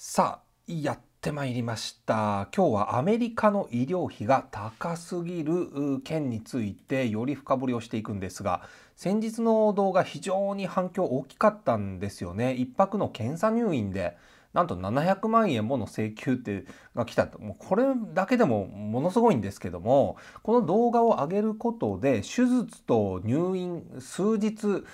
さあやってまいりました今日はアメリカの医療費が高すぎる件についてより深掘りをしていくんですが先日の動画非常に反響大きかったんですよね1泊の検査入院でなんと700万円もの請求ってが来たともうこれだけでもものすごいんですけどもこの動画を上げることで手術と入院数日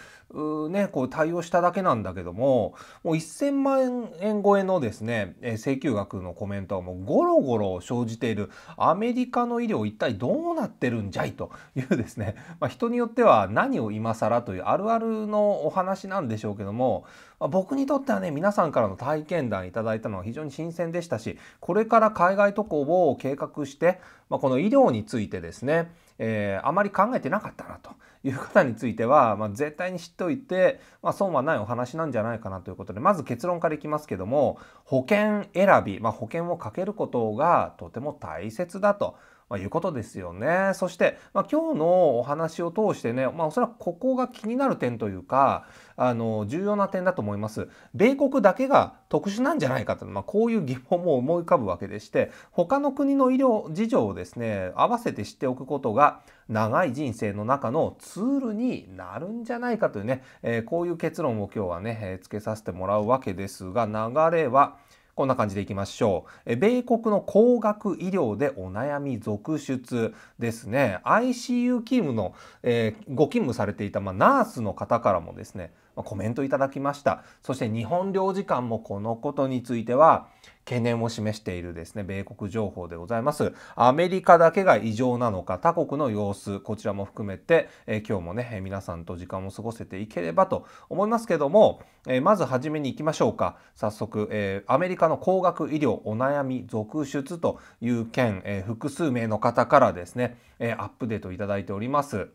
ね、こう対応しただけなんだけども、もう1000万円超えのですね、請求額のコメントはもうゴロゴロ生じているアメリカの医療一体どうなってるんじゃいというですね、まあ、人によっては何を今更というあるあるのお話なんでしょうけども、まあ、僕にとってはね、皆さんからの体験談いただいたのは非常に新鮮でしたし、これから海外渡航を計画して、まあ、この医療についてですね、えー、あまり考えてなかったなと。いう方については、まあ、絶対に知っておいて、まあ、損はないお話なんじゃないかなということでまず結論からいきますけども保険選び、まあ、保険をかけることがとても大切だと。まあ、いうことですよね。そして、まあ、今日のお話を通してね、まあ、おそらくここが気になる点というかあの重要な点だと思います。米国だけが特殊なんじゃないかと、まあ、こういう疑問も思い浮かぶわけでして他の国の医療事情をですね合わせて知っておくことが長い人生の中のツールになるんじゃないかというね、えー、こういう結論を今日はね、えー、つけさせてもらうわけですが流れは。こんな感じでいきましょう。米国の高額医療でお悩み続出ですね。ICU 勤務の、えー、ご勤務されていた、まあ、ナースの方からもですね、コメントいただきましたそして日本領事館もこのことについては懸念を示しているですね米国情報でございますアメリカだけが異常なのか他国の様子こちらも含めて、え今日もね皆さんと時間を過ごせていければと思いますけども、えまず初めに行きましょうか早速、えアメリカの高額医療お悩み続出という件、え複数名の方からですね、えアップデートいただいております。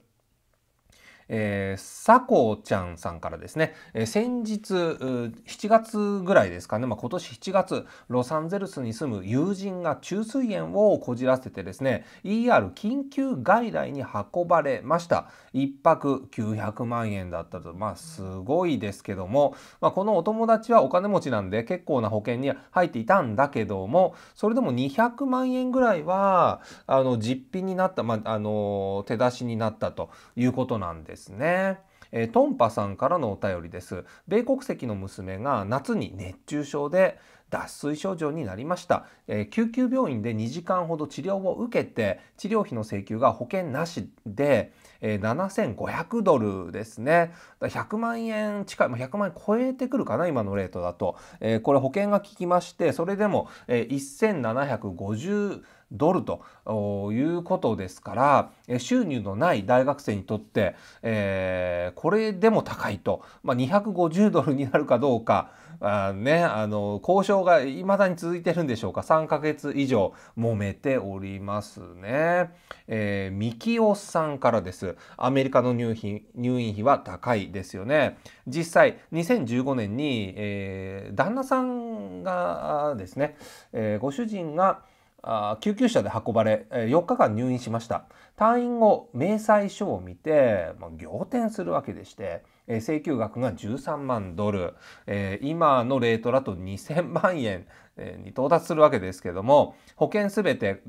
えー、さこちゃんさんからですね、えー、先日7月ぐらいですかね、まあ、今年7月ロサンゼルスに住む友人が虫垂炎をこじらせてですね ER 緊急外来に運ばれました1泊900万円だったとまあすごいですけども、まあ、このお友達はお金持ちなんで結構な保険に入っていたんだけどもそれでも200万円ぐらいはあの実費になった、まあ、あの手出しになったということなんですですね。えー、トンパさんからのお便りです。米国籍の娘が夏に熱中症で脱水症状になりました、えー、救急病院で2時間ほど治療を受けて治療費の請求が保険なしで、えー、7500ドルですね100万円近い、ま100万円超えてくるかな今のレートだと、えー、これ保険が効きましてそれでも、えー、1750ドルということですから、収入のない大学生にとって、えー、これでも高いと、まあ、250ドルになるかどうか、あね、あの交渉がいまだに続いてるんでしょうか3ヶ月以上揉めておりますね。えー、みきおさんからですアメリカの入入院費は高いですよね。実際2015年に、えー、旦那さんがですね、えー、ご主人があ救急車で運ばれ4日間入院しました退院後明細書を見て、まあ、仰天するわけでして、えー、請求額が13万ドル、えー、今のレートだと2000万円に到達するわけですけども保険全て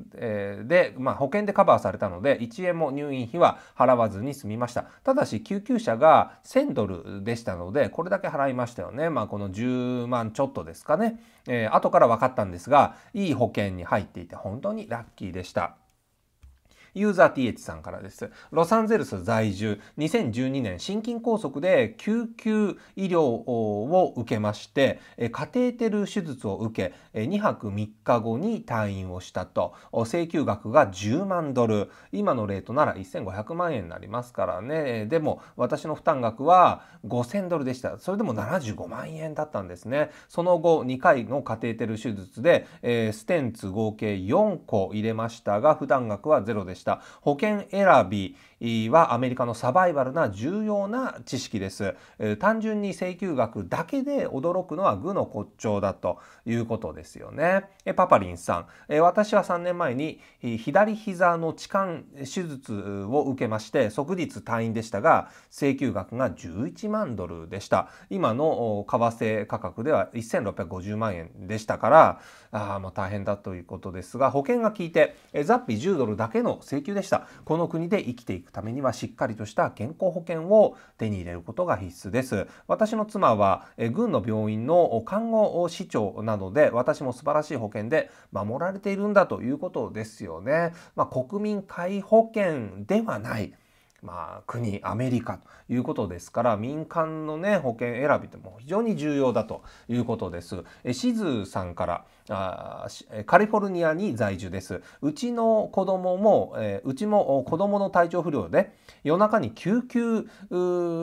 で、まあ、保険でカバーされたので1円も入院費は払わずに済みましたただし救急車が1000ドルでしたのでこれだけ払いましたよね、まあ、この10万ちょっとですかね、えー、後から分かったんですがいい保険に入っていて本当にラッキーでした。ユーザー TH さんからです。ロサンゼルス在住、2012年心筋梗塞で救急医療を受けまして、カテーテル手術を受け、2泊3日後に退院をしたと。請求額が10万ドル。今のレートなら1500万円になりますからね。でも、私の負担額は5000ドルでした。それでも75万円だったんですね。その後、2回のカテーテル手術で、ステンツ合計4個入れましたが、負担額はゼロでした。した保険選び、はアメリカのサバイバルな重要な知識です。単純に請求額だけで驚くのは愚の骨頂だということですよね。パパリンさん、私は3年前に左膝の置換手術を受けまして即日退院でしたが請求額が11万ドルでした。今の為替価格では1650万円でしたからあもう大変だということですが保険が効いてザッピ10ドルだけの請求でした。この国で生きていくくためにはしっかりとした健康保険を手に入れることが必須です私の妻は軍の病院の看護師長なので私も素晴らしい保険で守られているんだということですよね、まあ、国民皆保険ではないまあ、国アメリカということですから民間のね保険選びでも非常に重要だということです。えしずさんからあカリフォルニアに在住です。うちの子供も、えー、うちも子供の体調不良で夜中に救急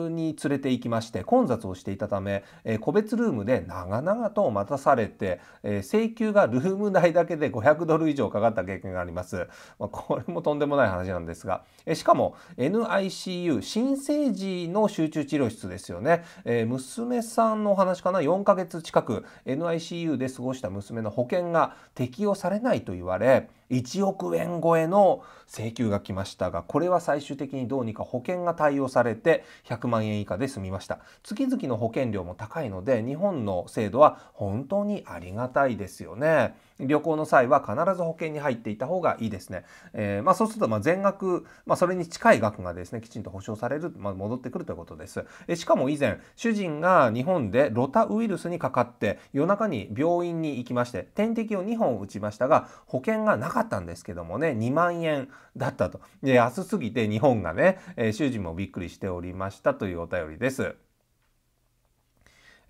に連れて行きまして混雑をしていたため、えー、個別ルームで長々と待たされて、えー、請求がルーム代だけで500ドル以上かかった経験があります。まあ、これもとんでもない話なんですが、えしかも NICU 新生児の集中治療室ですよね。え娘さんのお話かな4ヶ月近く NICU で過ごした娘の保険が適用されないと言われ1億円超えの請求が来ましたがこれは最終的にどうにか保険が対応されて100万円以下で済みました月々の保険料も高いので日本の制度は本当にありがたいですよね旅行の際は必ず保険に入っていた方がいいですね、えー、まあ、そうするとま全額、まあ、それに近い額がですねきちんと保証される、まあ、戻ってくるということですえしかも以前主人が日本でロタウイルスにかかって夜中に病院に行きまして点滴を2本打ちましたが保険がなかったかったんですけどもね2万円だったとで安すぎて日本がね、えー、主人もびっくりしておりましたというお便りです。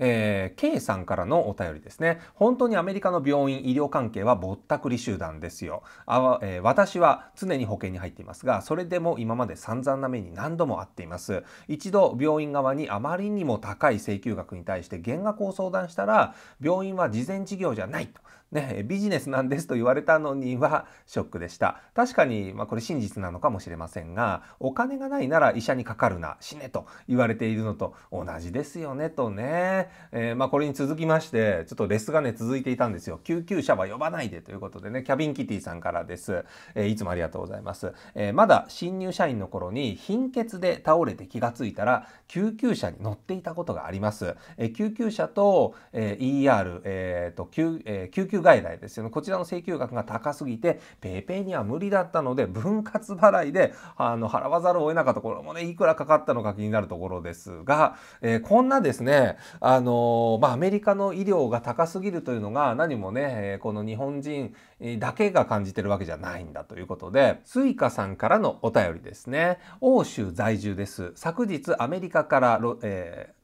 えー、K さんからのお便りですね。本当にアメリカの病院、医療関係はぼったくり集団ですよ。あえー、私は常に保険に入っていますが、それでも今まで散々な目に何度も会っています。一度病院側にあまりにも高い請求額に対して減額を相談したら、病院は事前事業じゃないと。ね、ビジネスなんですと言われたのにはショックでした。確かに、まあ、これ真実なのかもしれませんが、お金がないなら医者にかかるな、死ねと言われているのと同じですよねとね。えー、まあ、これに続きまして、ちょっとレスがね、続いていたんですよ。救急車は呼ばないでということでね、キャビンキティさんからです。えー、いつもありがとうございます。えー、まだ新入社員の頃に貧血で倒れて気がついたら、救急車に乗っていたことがあります。え救急車と、え ER、えーと救え救急求外来ですよねこちらの請求額が高すぎて PayPay には無理だったので分割払いであの払わざるを得なかったこれもねいくらかかったのか気になるところですが、えー、こんなですねあのー、まあ、アメリカの医療が高すぎるというのが何もねこの日本人だけが感じてるわけじゃないんだということでスイカさんからのお便りですね欧州在住です昨日アメリカから、えー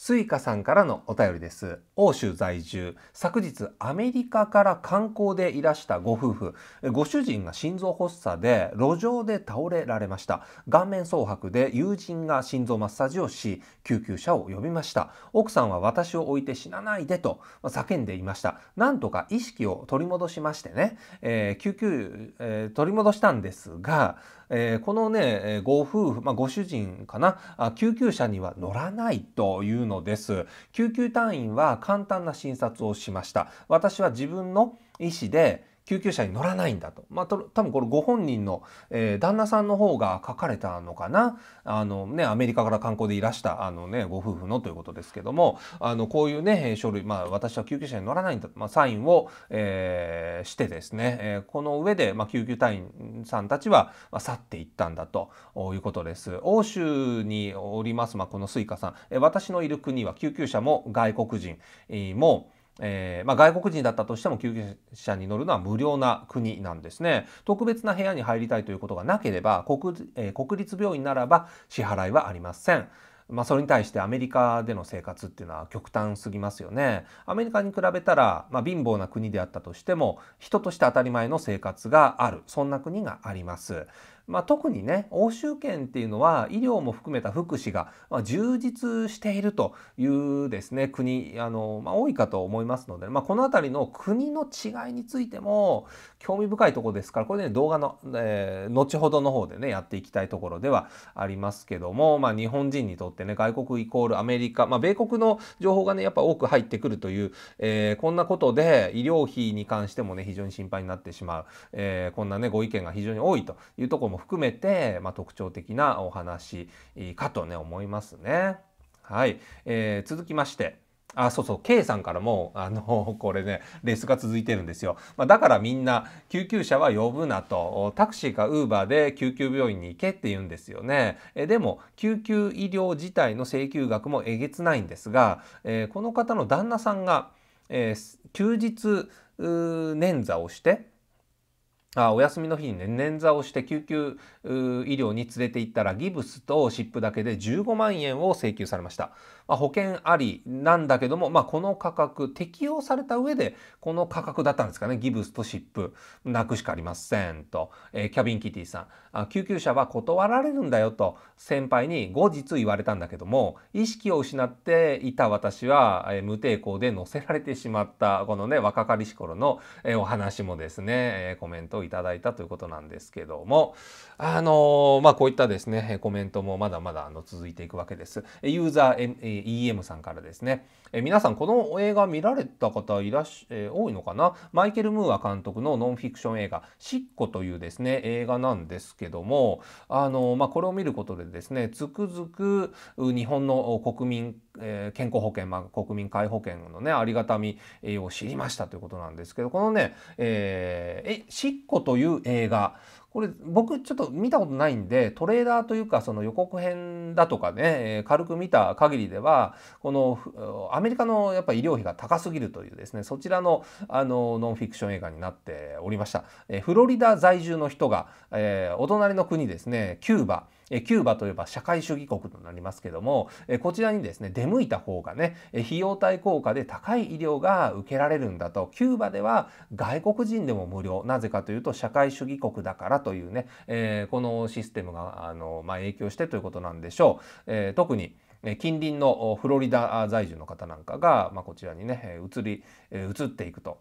スイカさんからのお便りです。欧州在住。昨日アメリカから観光でいらしたご夫婦。ご主人が心臓発作で路上で倒れられました。顔面蒼白で友人が心臓マッサージをし、救急車を呼びました。奥さんは私を置いて死なないでと叫んでいました。なんとか意識を取り戻しましてね、えー、救急、えー、取り戻したんですが、えー、このねご夫婦、まあ、ご主人かなあ救急車には乗らないというのです救急隊員は簡単な診察をしました私は自分の医師で、救急車に乗らないんだと。まあ、多分これご本人の、えー、旦那さんの方が書かれたのかな。あのね、アメリカから観光でいらした、あのね、ご夫婦のということですけども、あの、こういうね、え書類、まあ、私は救急車に乗らないんだと、まあ、サインを、えー、してですね、えー、この上で、まあ、救急隊員さんたちは、まあ、去っていったんだということです。欧州におります、まあ、このスイカさん、えー、私のいる国は救急車も外国人も、えー、まあ、外国人だったとしても救急車に乗るのは無料な国なんですね特別な部屋に入りたいということがなければ国,、えー、国立病院ならば支払いはありません。まあ、それに対してアメリカでの生活っていうのは極端すぎますよね。アメリカに比べたら、まあ、貧乏な国であったとしても人として当たり前の生活があるそんな国があります。まあ、特にね欧州圏っていうのは医療も含めた福祉が、まあ、充実しているというですね国あの、まあ、多いかと思いますので、まあ、この辺りの国の違いについても興味深いところですからこれね動画の、えー、後ほどの方でねやっていきたいところではありますけども、まあ、日本人にとってね外国イコールアメリカ、まあ、米国の情報がねやっぱ多く入ってくるという、えー、こんなことで医療費に関してもね非常に心配になってしまう、えー、こんなねご意見が非常に多いというところも含めて、まあ、特徴的なお話かとね思いますね。はい、えー、続きましてあ、そうそう、K さんからも、あの、これね、レースが続いてるんですよ。まあ、だからみんな、救急車は呼ぶなと、タクシーかウーバーで救急病院に行けって言うんですよね。えでも、救急医療自体の請求額もえげつないんですが、えー、この方の旦那さんが、えー、休日捻挫をして、あお休みの日にね捻挫をして救急医療に連れて行ったらギブスと湿布だけで15万円を請求されました。まあ、保険ありなんだけども、まあ、この価格適用された上でこの価格だったんですかねギブスとシップなくしかありませんと、えー、キャビンキティさんあ救急車は断られるんだよと先輩に後日言われたんだけども意識を失っていた私は、えー、無抵抗で乗せられてしまったこのね若かりし頃の、えー、お話もですね、えー、コメントをいただいたということなんですけどもあのー、まあこういったですねコメントもまだまだあの続いていくわけです。ユーザー、EM さんからですね、え皆さんこの映画見られた方いらっし、えー、多いのかなマイケル・ムーア監督のノンフィクション映画「シッコ」というですね映画なんですけどもあの、まあ、これを見ることでですねつくづく日本の国民、えー、健康保険、まあ、国民皆保険のねありがたみを知りましたということなんですけどこのね「えー、シッコ」という映画これ僕ちょっと見たことないんでトレーダーというかその予告編だとかね、え軽く見た限りではこのアメリカのやっぱ医療費が高すぎるというですねそちらのあのノンフィクション映画になっておりました、えフロリダ在住の人が、えお隣の国ですねキューバキューバといえば社会主義国となりますけども、こちらにですね、出向いた方がね、費用対効果で高い医療が受けられるんだと、キューバでは外国人でも無料、なぜかというと社会主義国だからというね、えこのシステムがあの、まあ、影響してということなんでしょう。え特に近隣のフロリダ在住の方なんかが、まあ、こちらにね移り移っていくと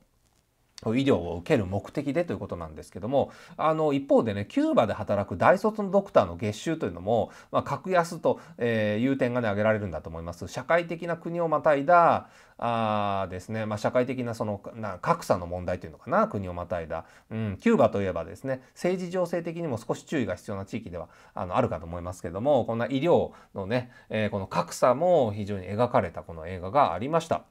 医療を受ける目的でということなんですけどもあの一方でねキューバで働く大卒のドクターの月収というのも、まあ、格安と、いう点がね挙げられるんだと思います。社会的な国をまたいだあですね、まあ、社会的なそのな格差の問題というのかな国をまたいだ、うん、キューバといえばですね政治情勢的にも少し注意が必要な地域ではあのあるかと思いますけどもこんな医療のね、えー、この格差も非常に描かれたこの映画がありました。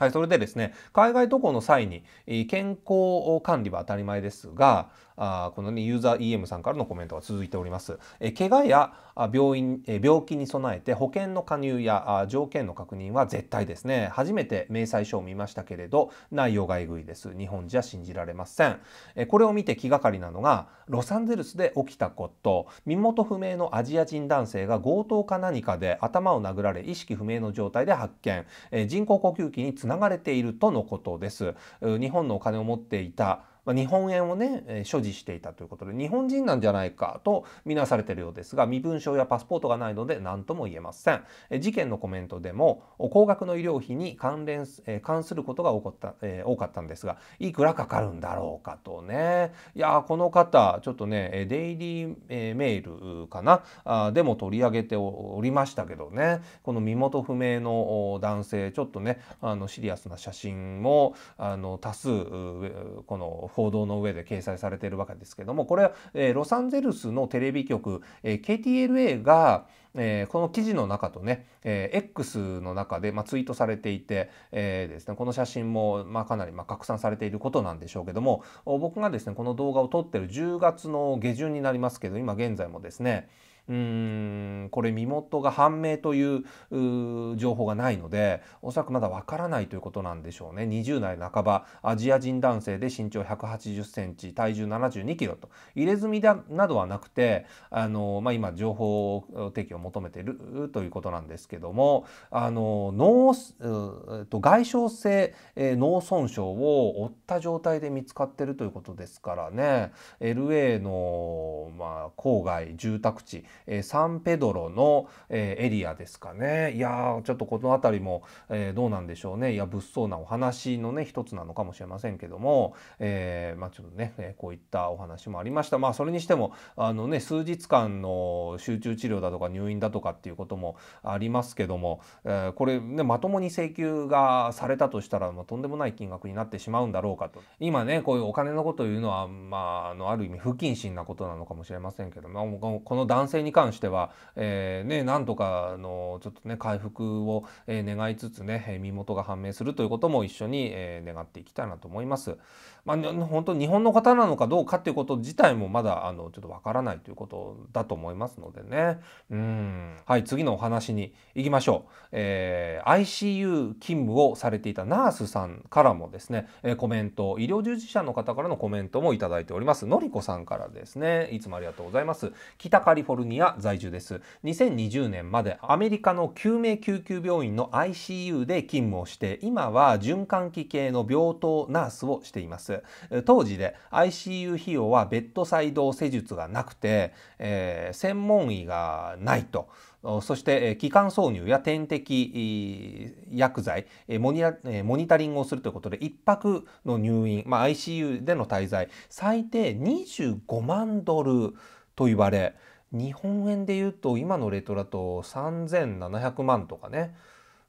はい、それでですね、海外渡航の際に健康管理は当たり前ですが、あこのねユーザー EM さんからのコメントが続いております。え怪我や病院病気に備えて保険の加入や条件の確認は絶対ですね。初めて明細書を見ましたけれど内容がえぐいです。日本じゃ信じられません。えこれを見て気がかりなのがロサンゼルスで起きたこと身元不明のアジア人男性が強盗か何かで頭を殴られ意識不明の状態で発見、え人工呼吸器につながれているとのことです。日本のお金を持っていたま日本円をねえ所持していたということで日本人なんじゃないかと見なされているようですが身分証やパスポートがないので何とも言えません事件のコメントでも高額の医療費に関連す、え関することが起こった、えー、多かったんですがいくらかかるんだろうかとねいやこの方ちょっとねデイリー、えー、メールかなあでも取り上げておりましたけどねこの身元不明の男性ちょっとねあのシリアスな写真もあの多数この報道の上で掲載されているわけですけどもこれは、えロサンゼルスのテレビ局、え KTLA が、えー、この記事の中とね、えー、X の中で、まあ、ツイートされていて、えー、ですね、この写真も、まあ、かなり、まあ、拡散されていることなんでしょうけども僕がですねこの動画を撮ってる10月の下旬になりますけど今現在もですねうんこれ身元が判明という情報がないのでおそらくまだわからないということなんでしょうね20代半ばアジア人男性で身長1 8 0ンチ体重7 2キロと入れ墨だなどはなくてあの、まあ、今情報提供を求めているということなんですけどもあの脳外傷性脳損傷を負った状態で見つかっているということですからね LA の、まあ、郊外住宅地えサンペドロの、えエリアですかねいやーちょっとこの辺りも、えどうなんでしょうねいや物騒なお話のね一つなのかもしれませんけども、えまあ、ちょっとね、こういったお話もありましたまあそれにしてもあのね数日間の集中治療だとか入院だとかっていうこともありますけども、えこれねまともに請求がされたとしたら、まあ、とんでもない金額になってしまうんだろうかと今ねこういうお金のことを言うのは、まあ、あのある意味不謹慎なことなのかもしれませんけどもこの男性性に関しては、えー、ね、なんとかのちょっとね回復を願いつつね身元が判明するということも一緒に願っていきたいなと思います。まあ、本当日本の方なのかどうかっていうこと自体もまだあのちょっとわからないということだと思いますのでね。うんはい次のお話に行きましょう。えー、ICU 勤務をされていたナースさんからもですねえコメント医療従事者の方からのコメントもいただいております。のりこさんからですねいつもありがとうございます。北カリフォルニ宮在住です2020年までアメリカの救命救急病院の ICU で勤務をして今は循環器系の病棟ナースをしています当時で ICU 費用はベッドサイド施術がなくて、えー、専門医がないとそして気管挿入や点滴薬剤モニタリングをするということで1泊の入院、まあ、ICU での滞在最低25万ドルと言われ日本円で言うと今のレトラと3700万とかね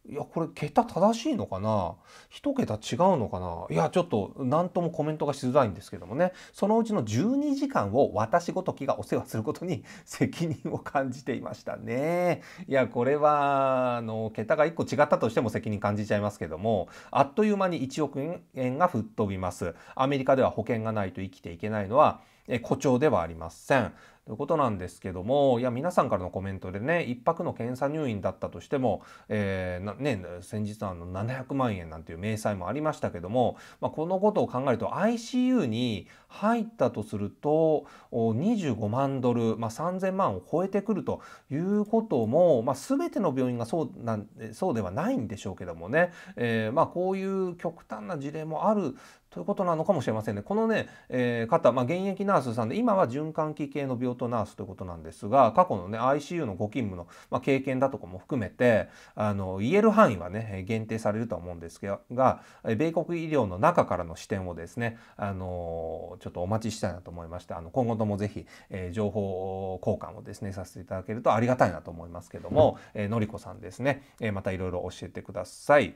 いやこれ桁正しいのかな一桁違うのかないやちょっと何ともコメントがしづらいんですけどもねそのうちの12時間を私ごときがお世話することに責任を感じていましたねいやこれはあの桁が1個違ったとしても責任感じちゃいますけどもあっという間に1億円が吹っ飛びますアメリカでは保険がないと生きていけないのは誇張ではありません。ということなんですけどもいや皆さんからのコメントでね1泊の検査入院だったとしても、えー、ね、先日の700万円なんていう明細もありましたけども、まあ、このことを考えると ICU に入ったとすると25万ドル、まあ、3000万を超えてくるということも、まあ、全ての病院がそうなんそうではないんでしょうけどもね、えー、まこういう極端な事例もあるということなのかもしれませんね。このね、えー、方、まあ、現役ナースさんで、今は循環器系の病棟ナースということなんですが、過去のね、ICU のご勤務の、まあ、経験だとかも含めて、あの、言える範囲はね、限定されるとは思うんですが、米国医療の中からの視点をですね、あの、ちょっとお待ちしたいなと思いまして、あの、今後ともぜひ、えー、情報交換をですね、させていただけるとありがたいなと思いますけども、えー、のりこさんですね、えまたいろいろ教えてください。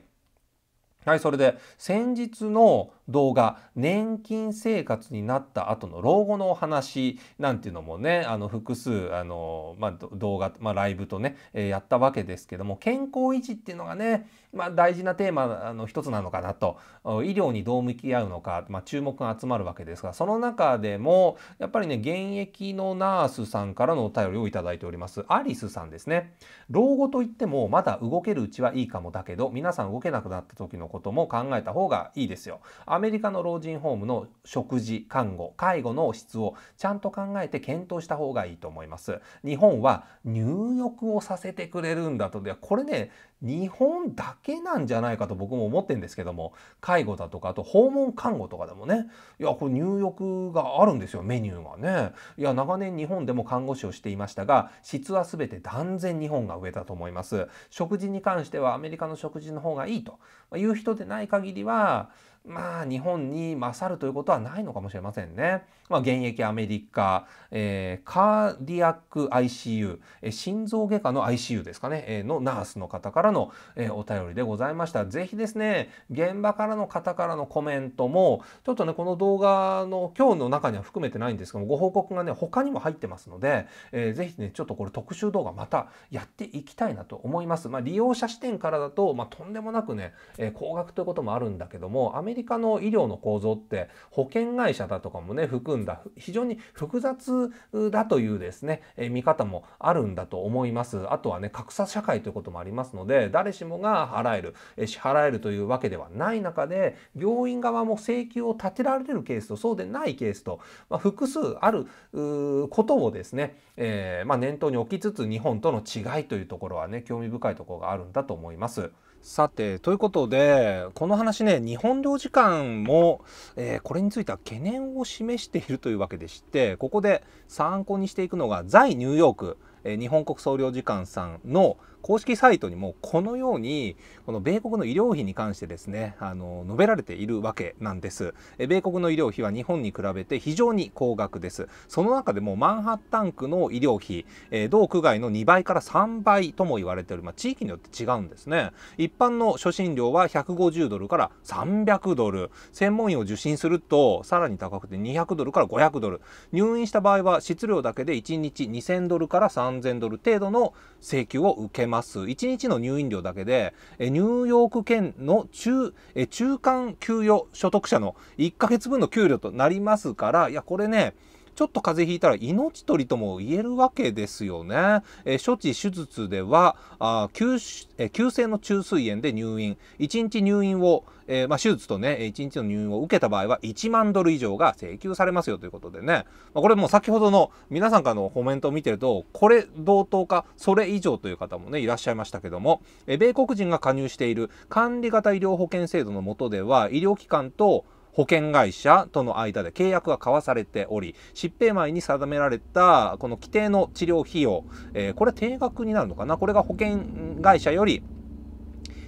はい、それで先日の動画「年金生活になった後の老後のお話」なんていうのもねあの複数あの、まあ、動画、まあ、ライブとね、えー、やったわけですけども健康維持っていうのがねまあ、大事なテーマの一つなのかなと医療にどう向き合うのか、まあ、注目が集まるわけですがその中でもやっぱりね現役のナースさんからのお便りをいただいておりますアリスさんですね老後といってもまだ動けるうちはいいかもだけど皆さん動けなくなった時のことも考えた方がいいですよアメリカの老人ホームの食事看護介護の質をちゃんと考えて検討した方がいいと思います日本は入浴をさせてくれるんだとではこれね日本だけけなんじゃないかと僕も思ってんですけども介護だとかあと訪問看護とかでもねいやこれ入浴があるんですよメニューがねいや長年日本でも看護師をしていましたが質は全て断然日本が上だと思います食事に関してはアメリカの食事の方がいいという人でない限りはまあ日本に勝るということはないのかもしれませんね。まあ、現役アメリカ、えー、カーディアック ICU、えー、心臓外科の ICU ですかね、えー、のナースの方からの、えー、お便りでございました。ぜひですね、現場からの方からのコメントも、ちょっとね、この動画の今日の中には含めてないんですけども、ご報告がね、他にも入ってますので、えー、ぜひね、ちょっとこれ特集動画またやっていきたいなと思います。まあ、利用者視点からだと、まあ、とんでもなくね、えー、高額ということもあるんだけども、アメリカリカの医療の構造って保険会社だとかもね含んだ非常に複雑だというですね、え見方もあるんだと思いますあとはね格差社会ということもありますので誰しもが払える、え支払えるというわけではない中で病院側も請求を立てられるケースとそうでないケースと、まあ、複数あることをですね、えー、まあ、念頭に置きつつ日本との違いというところはね興味深いところがあるんだと思います。さてということでこの話ね日本領事館も、えー、これについては懸念を示しているというわけでしてここで参考にしていくのが在ニューヨーク、えー、日本国総領事館さんの公式サイトにもこのようにこの米国の医療費に関してですねあの述べられているわけなんです米国の医療費は日本に比べて非常に高額ですその中でもマンハッタン区の医療費、えー、同区外の2倍から3倍とも言われており、まあ、地域によって違うんですね一般の初診料は150ドルから300ドル専門医を受診するとさらに高くて200ドルから500ドル入院した場合は質量だけで1日2000ドルから3000ドル程度の請求を受けますます。1日の入院料だけで、えニューヨーク県の中、え中間給与所得者の1ヶ月分の給料となりますから、いや、これね、ちょっと風邪ひいたら命取りとも言えるわけですよね。え処置手術ではあ急え急性の虫垂炎で入院1日入院を、えー、まあ、手術とね1日の入院を受けた場合は1万ドル以上が請求されますよということでね、まあ、これもう先ほどの皆さんからのコメントを見てるとこれ同等かそれ以上という方もねいらっしゃいましたけども、え米国人が加入している管理型医療保険制度の下では医療機関と保険会社との間で契約が交わされており、疾病前に定められたこの規定の治療費用、えー、これは定額になるのかなこれが保険会社より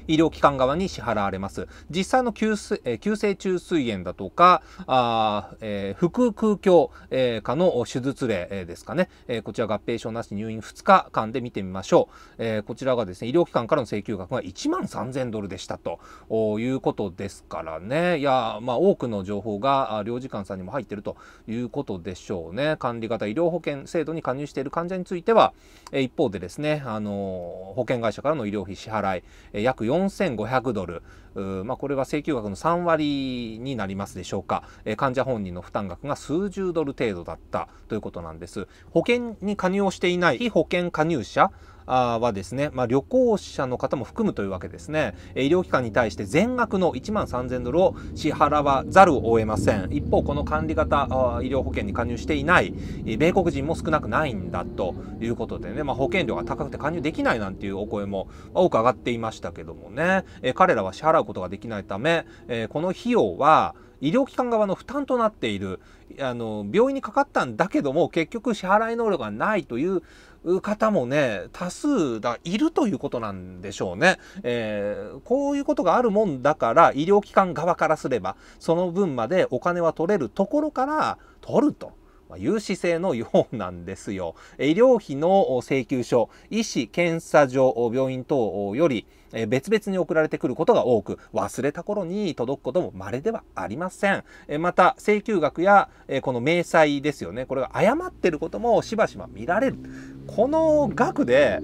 医療機関側に支払われます。実際の急性,、え急性虫垂炎だとか、あえー、腹腔鏡、え科の手術例、えですかね、えー、こちら合併症なし入院2日間で見てみましょう。えー、こちらがですね、医療機関からの請求額が1万3000ドルでしたということですからね。いや、まあ多くの情報が領事館さんにも入ってるということでしょうね。管理型医療保険制度に加入している患者については、えー、一方でですね、あの保険会社からの医療費支払い、えー、約4 4500ドル、まあ、これは請求額の3割になりますでしょうか、えー、患者本人の負担額が数十ドル程度だったということなんです。保険に加入をしていない非保険加入者はですね、まあ、旅行者の方も含むというわけですね医療機関に対して全額の1万3000ドルを支払わざるを得ません一方この管理型医療保険に加入していない米国人も少なくないんだということでね、まあ、保険料が高くて加入できないなんていうお声も多く上がっていましたけどもね彼らは支払うことができないためこの費用は医療機関側の負担となっているあの病院にかかったんだけども結局支払い能力がないという方もね多数だいるということなんでしょうね、えー、こういうことがあるもんだから医療機関側からすればその分までお金は取れるところから取ると。いう姿勢のようなんですよ。医療費の請求書、医師、検査所、病院等より別々に送られてくることが多く、忘れた頃に届くことも稀ではありません。また、請求額やこの明細ですよね、これが誤ってることもしばしば見られる。この額で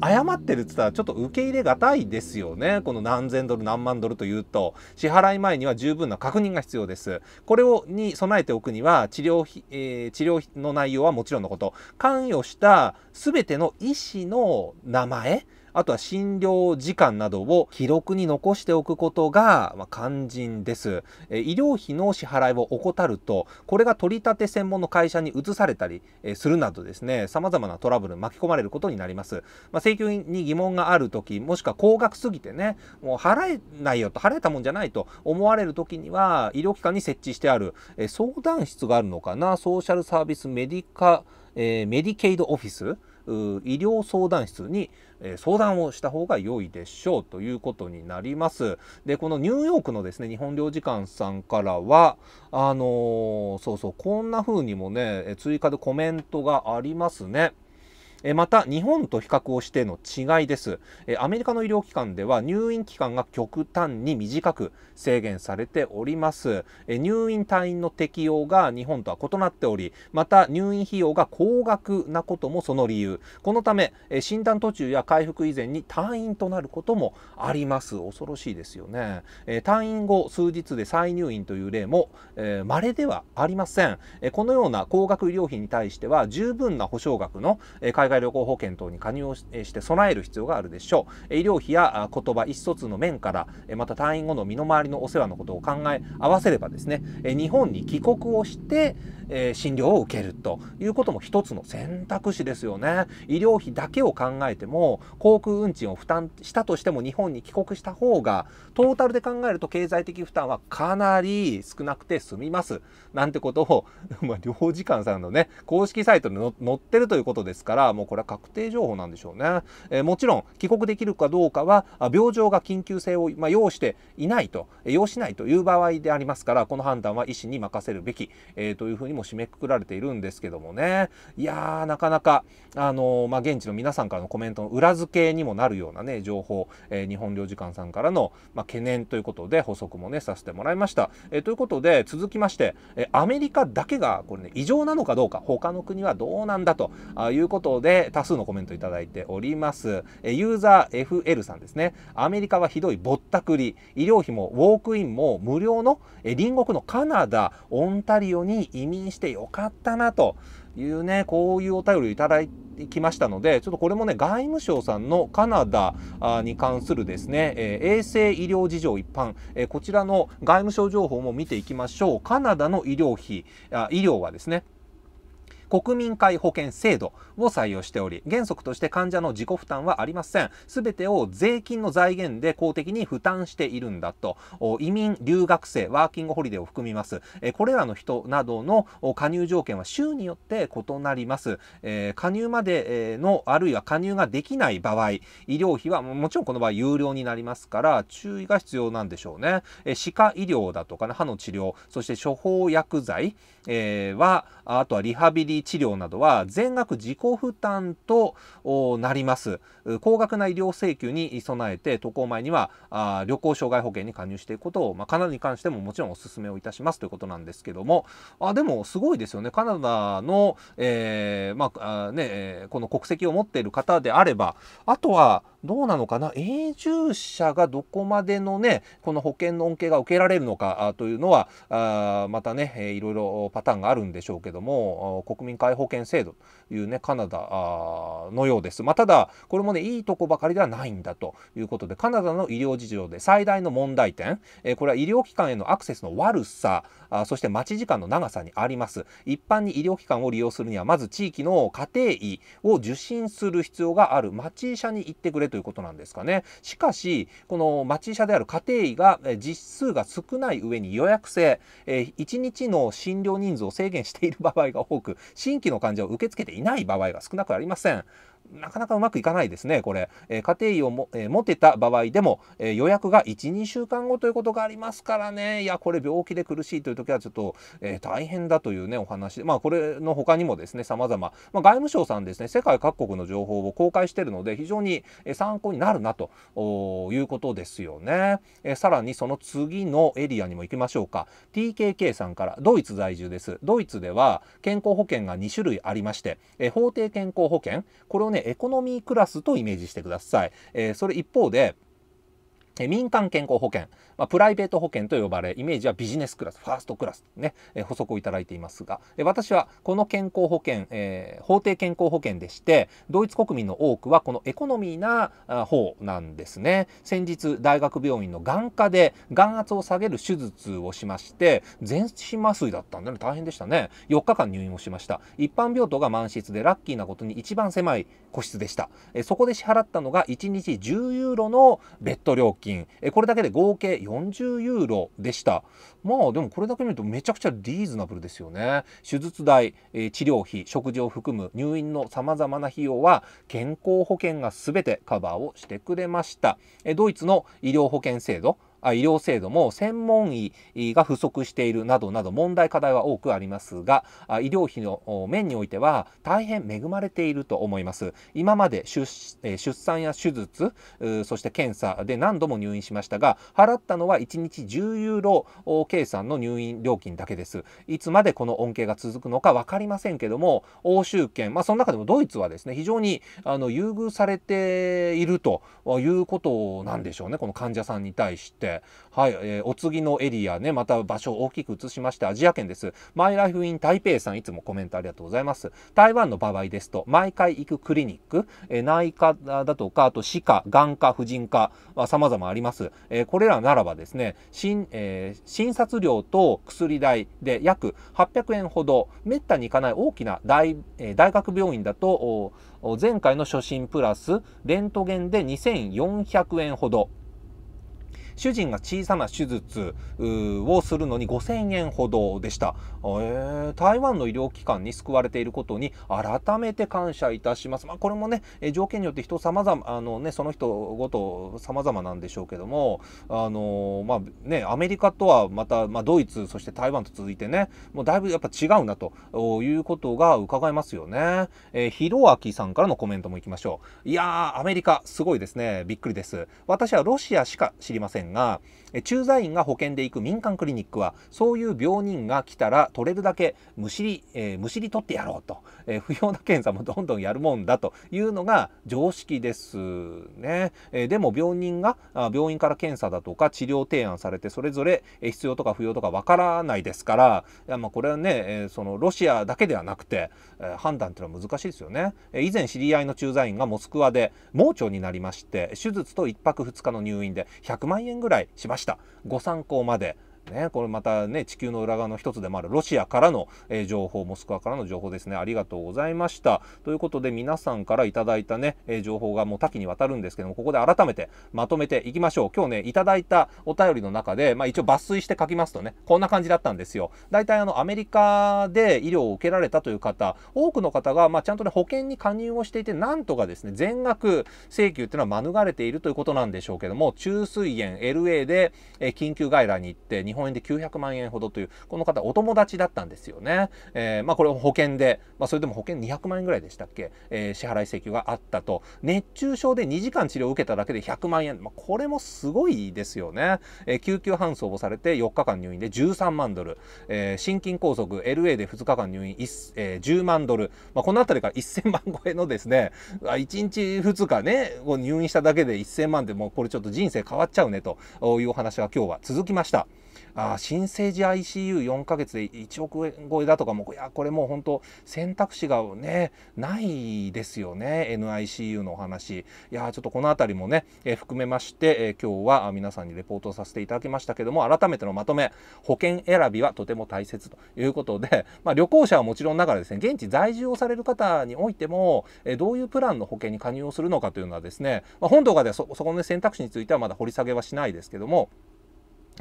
誤ってるっつったらちょっと受け入れがたいですよねこの何千ドル何万ドルというと支払い前には十分な確認が必要ですこれをに備えておくには治療費、えー、治療の内容はもちろんのこと関与した全ての医師の名前あとは診療時間などを記録に残しておくことが、ま肝心です。え、医療費の支払いを怠ると、これが取り立て専門の会社に移されたりするなどですね、様々なトラブルに巻き込まれることになります。まあ、請求に疑問があるとき、もしくは高額すぎてね、もう払えないよと、払えたもんじゃないと思われるときには、医療機関に設置してあるえ、相談室があるのかな、ソーシャルサービスメディカえー、メディケイドオフィス医療相談室に相談をした方が良いでしょうということになります。で、このニューヨークのですね、日本領事館さんからは、あのー、そうそう、こんな風にもね、追加でコメントがありますね。また日本と比較をしての違いですアメリカの医療機関では入院期間が極端に短く制限されております入院退院の適用が日本とは異なっておりまた入院費用が高額なこともその理由このため診断途中や回復以前に退院となることもあります恐ろしいですよね退院後数日で再入院という例もえ稀ではありませんこのような高額医療費に対しては十分な保証額の海外旅行保険等に加入をして備える必要があるでしょう。医療費や言葉、意思疎通の面から、また退院後の身の回りのお世話のことを考え合わせればですね、日本に帰国をして、診療を受けるということも一つの選択肢ですよね。医療費だけを考えても、航空運賃を負担したとしても日本に帰国した方が、トータルで考えると経済的負担はかなり少なくて済みます。なんてことを、まあ、領事館さんのね、公式サイトに載ってるということですから、もうこれは確定情報なんでしょうね。えー、もちろん帰国できるかどうかは病状が緊急性を、まあ、要していないと要しないという場合でありますからこの判断は医師に任せるべき、えー、というふうにも締めくくられているんですけどもねいやーなかなか、あのー、まあ、現地の皆さんからのコメントの裏付けにもなるようなね情報、えー、日本領事館さんからの、まあ、懸念ということで補足もねさせてもらいました。えということで続きまして、えアメリカだけがこれね異常なのかどうか他の国はどうなんだということでで、多数のコメントいただいております。えユーザー FL さんですね。アメリカはひどいぼったくり。医療費もウォークインも無料の、え隣国のカナダ、オンタリオに移民してよかったなというね、こういうお便りをいただきましたので、ちょっとこれもね、外務省さんのカナダに関するですね、え衛生医療事情一般、えこちらの外務省情報も見ていきましょう。カナダの医療費、あ医療はですね、国民皆保険制度を採用しており、原則として患者の自己負担はありません。すべてを税金の財源で公的に負担しているんだと。移民、留学生、ワーキングホリデーを含みます。これらの人などの加入条件は州によって異なります。加入までの、あるいは加入ができない場合、医療費はもちろんこの場合有料になりますから、注意が必要なんでしょうね。歯科医療だとか、ね、歯の治療、そして処方薬剤は、あとはリハビリ治療などは全額自己負担となります。高額な医療請求に備えて渡航前にはあ旅行障害保険に加入していくことを、まあ、カナダに関してももちろんお勧めをいたしますということなんですけどもあでもすごいですよねカナダの、えー、まあ、あね、この国籍を持っている方であればあとはどうなのかな永住者がどこまでのねこの保険の恩恵が受けられるのかというのはあまたねいろいろパターンがあるんでしょうけども国民民皆保険制度というねカナダのようです、まあ、ただこれもねいいとこばかりではないんだということでカナダの医療事情で最大の問題点、えー、これは医療機関へのアクセスの悪さあそして待ち時間の長さにあります一般に医療機関を利用するにはまず地域の家庭医を受診する必要がある町医者に行ってくれということなんですかねしかしこの町医者である家庭医が実数が少ない上に予約制、えー、1日の診療人数を制限している場合が多く新規の患者を受け付けていない場合が少なくありません。なかなかうまくいかないですね、これ。え家庭医をも、え持てた場合でも、え予約が1、2週間後ということがありますからね、いや、これ病気で苦しいという時はちょっと、え大変だというね、お話。まあ、これの他にもですね、様々、まあ、外務省さんですね、世界各国の情報を公開しているので、非常に参考になるなということですよね。えさらに、その次のエリアにも行きましょうか。TKK さんから、ドイツ在住です。ドイツでは健康保険が2種類ありまして、え法定健康保険、これをね、エコノミークラスとイメージしてください。えー、それ一方で、え民間健康保険、まあ、プライベート保険と呼ばれ、イメージはビジネスクラス、ファーストクラスね、え補足をいただいていますが、え私はこの健康保険、えー、法定健康保険でして、ドイツ国民の多くはこのエコノミーな方なんですね。先日、大学病院の眼科で眼圧を下げる手術をしまして、全身麻酔だったんだね、大変でしたね。4日間入院をしました。一般病棟が満室で、ラッキーなことに一番狭い個室でした、えそこで支払ったのが1日10ユーロのベッド料金、えこれだけで合計40ユーロでしたまあでもこれだけ見るとめちゃくちゃリーズナブルですよね手術代、え治療費食事を含む入院のさまざまな費用は健康保険が全てカバーをしてくれました、えドイツの医療保険制度医療制度も専門医が不足しているなどなど問題課題は多くありますが医療費の面においては大変恵まれていると思います今まで出産や手術そして検査で何度も入院しましたが払ったのは1日10ユーロ計算の入院料金だけですいつまでこの恩恵が続くのか分かりませんけども欧州圏、まあ、その中でもドイツはですね非常にあの優遇されているということなんでしょうねこの患者さんに対して。はい、えー、お次のエリアね、また場所を大きく移しまして、アジア圏です。マイライフイン台北さん、いつもコメントありがとうございます。台湾の場合ですと、毎回行くクリニック、えー、内科だとか、あと歯科、眼科、婦人科、まあ、様々あります。えー、これらならばですね、診、えー、診察料と薬代で約800円ほど、めったに行かない大きな大,、えー、大学病院だと、前回の初診プラスレントゲンで2400円ほど主人が小さな手術をするのに5000円ほどでした、えー、台湾の医療機関に救われていることに改めて感謝いたします、まあ、これもね条件によって人様々あのねその人ごと様々なんでしょうけどもあのまあねアメリカとはまた、まあ、ドイツそして台湾と続いてねもうだいぶやっぱ違うなということが伺えますよね、えー、ひろさんからのコメントもいきましょういやーアメリカすごいですねびっくりです私はロシアしか知りませんんが駐在員が保険で行く民間クリニックはそういう病人が来たら取れるだけむしり、えー、むしり取ってやろうと、えー、不要な検査もどんどんやるもんだというのが常識ですね、えー、でも病人が病院から検査だとか治療提案されてそれぞれ必要とか不要とかわからないですからいやまあこれはね、えー、そのロシアだけではなくて、えー、判断っていうのは難しいですよね、えー、以前知り合いの駐在員がモスクワで盲腸になりまして手術と1泊2日の入院で100万円ぐらいしましたした。ご参考までね、これまたね、地球の裏側の一つでもあるロシアからの、えー、情報、モスクワからの情報ですね、ありがとうございました。ということで、皆さんからいただいたね、えー、情報がもう多岐にわたるんですけども、ここで改めてまとめていきましょう。今日ね、いただいたお便りの中で、まあ一応抜粋して書きますとね、こんな感じだったんですよ。大体あの、アメリカで医療を受けられたという方、多くの方が、まあちゃんとね、保険に加入をしていて、なんとかですね、全額請求っていうのは免れているということなんでしょうけども、虫垂炎 LA で、えー、緊急外来に行って、日本円で900万円ほどというこの方お友達だったんですよね。えー、まあ、これ保険で、まあ、それでも保険200万円ぐらいでしたっけ、えー、支払い請求があったと熱中症で2時間治療を受けただけで100万円、まあ、これもすごいですよね、えー、救急搬送をされて4日間入院で13万ドル、え心筋梗塞 LA で2日間入院、えー、10万ドル、まこの辺りから1000万超えのですね1日2日ね入院しただけで1000万でもうこれちょっと人生変わっちゃうねというお話が今日は続きました。あ新生児 ICU4 ヶ月で1億円超えだとかもいやこれもう本当選択肢がねないですよね NICU のお話いやちょっとこの辺りもね、えー、含めまして、えー、今日は皆さんにレポートさせていただきましたけども改めてのまとめ保険選びはとても大切ということで、まあ、旅行者はもちろんながらですね現地在住をされる方においても、えー、どういうプランの保険に加入をするのかというのはですね、まあ、本動画ではそこの選択肢についてはまだ掘り下げはしないですけども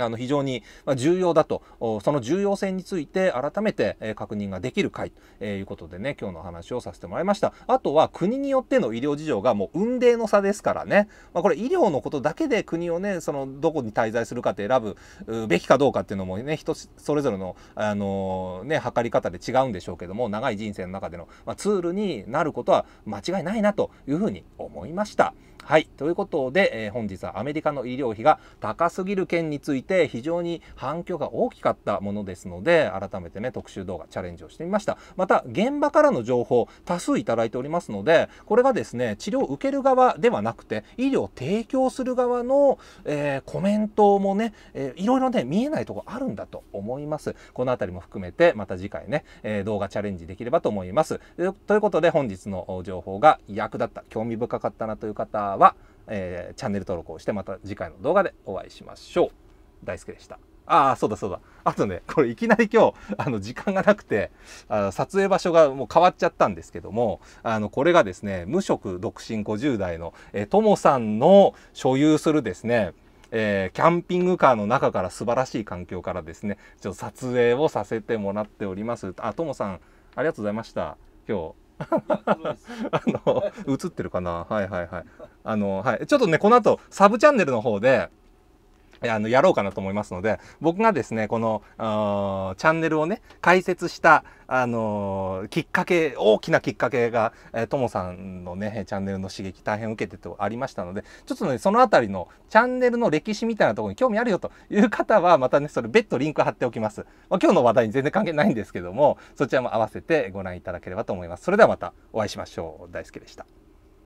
あの非常に重要だとその重要性について改めて確認ができる会ということでね今日の話をさせてもらいましたあとは国によっての医療事情がもう雲泥の差ですからね、まあ、これ医療のことだけで国をねそのどこに滞在するかって選ぶべきかどうかっていうのもね人それぞれの、あのー、ね、測り方で違うんでしょうけども長い人生の中での、まツールになることは間違いないなというふうに思いました。はい。ということで、えー、本日はアメリカの医療費が高すぎる件について非常に反響が大きかったものですので、改めてね、特集動画チャレンジをしてみました。また、現場からの情報多数いただいておりますので、これがですね、治療を受ける側ではなくて、医療を提供する側の、えー、コメントもね、えー、いろいろね、見えないとこあるんだと思います。この辺りも含めて、また次回ね、えー、動画チャレンジできればと思います。ということで、本日の情報が役立った、興味深かったなという方、は、えー、チャンネル登録をしてまた次回の動画でお会いしましょう。大好きでした。ああ、そうだそうだ。あとね、これいきなり今日、あの、時間がなくて、あの撮影場所がもう変わっちゃったんですけども、あの、これがですね、無職独身50代の、えー、ともさんの所有するですね、えー、キャンピングカーの中から素晴らしい環境からですね、ちょっと撮影をさせてもらっております。あ、ともさん、ありがとうございました。今日、あの映ってるかなはいはいはいあのはいちょっとねこの後サブチャンネルの方であの、やろうかなと思いますので、僕がですね、この、チャンネルをね、解説した、あのー、きっかけ、大きなきっかけが、えー、ともさんのね、チャンネルの刺激大変受けてとありましたので、ちょっとね、そのあたりのチャンネルの歴史みたいなところに興味あるよという方は、またね、それ別途リンク貼っておきます。まあ、今日の話題に全然関係ないんですけども、そちらも合わせてご覧いただければと思います。それではまたお会いしましょう。大輔でした。